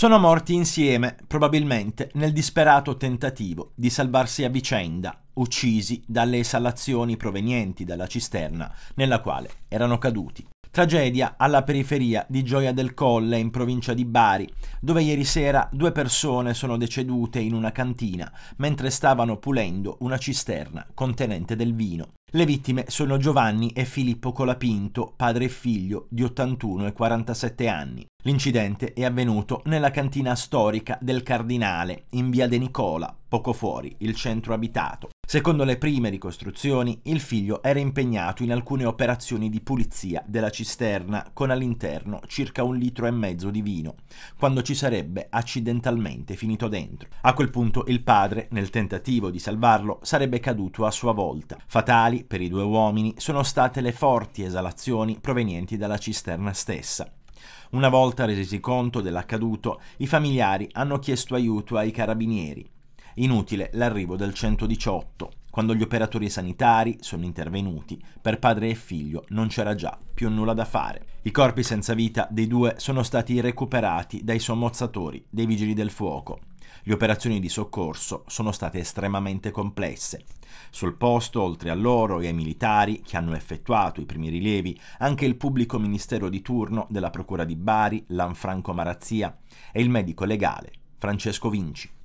Sono morti insieme, probabilmente nel disperato tentativo di salvarsi a vicenda, uccisi dalle esalazioni provenienti dalla cisterna nella quale erano caduti. Tragedia alla periferia di Gioia del Colle, in provincia di Bari, dove ieri sera due persone sono decedute in una cantina mentre stavano pulendo una cisterna contenente del vino. Le vittime sono Giovanni e Filippo Colapinto, padre e figlio di 81 e 47 anni. L'incidente è avvenuto nella cantina storica del Cardinale, in via De Nicola, poco fuori il centro abitato. Secondo le prime ricostruzioni, il figlio era impegnato in alcune operazioni di pulizia della cisterna con all'interno circa un litro e mezzo di vino, quando ci sarebbe accidentalmente finito dentro. A quel punto il padre, nel tentativo di salvarlo, sarebbe caduto a sua volta. Fatali per i due uomini sono state le forti esalazioni provenienti dalla cisterna stessa. Una volta resi conto dell'accaduto, i familiari hanno chiesto aiuto ai carabinieri Inutile l'arrivo del 118. Quando gli operatori sanitari sono intervenuti, per padre e figlio non c'era già più nulla da fare. I corpi senza vita dei due sono stati recuperati dai sommozzatori dei vigili del fuoco. Le operazioni di soccorso sono state estremamente complesse. Sul posto, oltre a loro e ai militari che hanno effettuato i primi rilievi, anche il pubblico ministero di turno della Procura di Bari, Lanfranco Marazzia, e il medico legale, Francesco Vinci.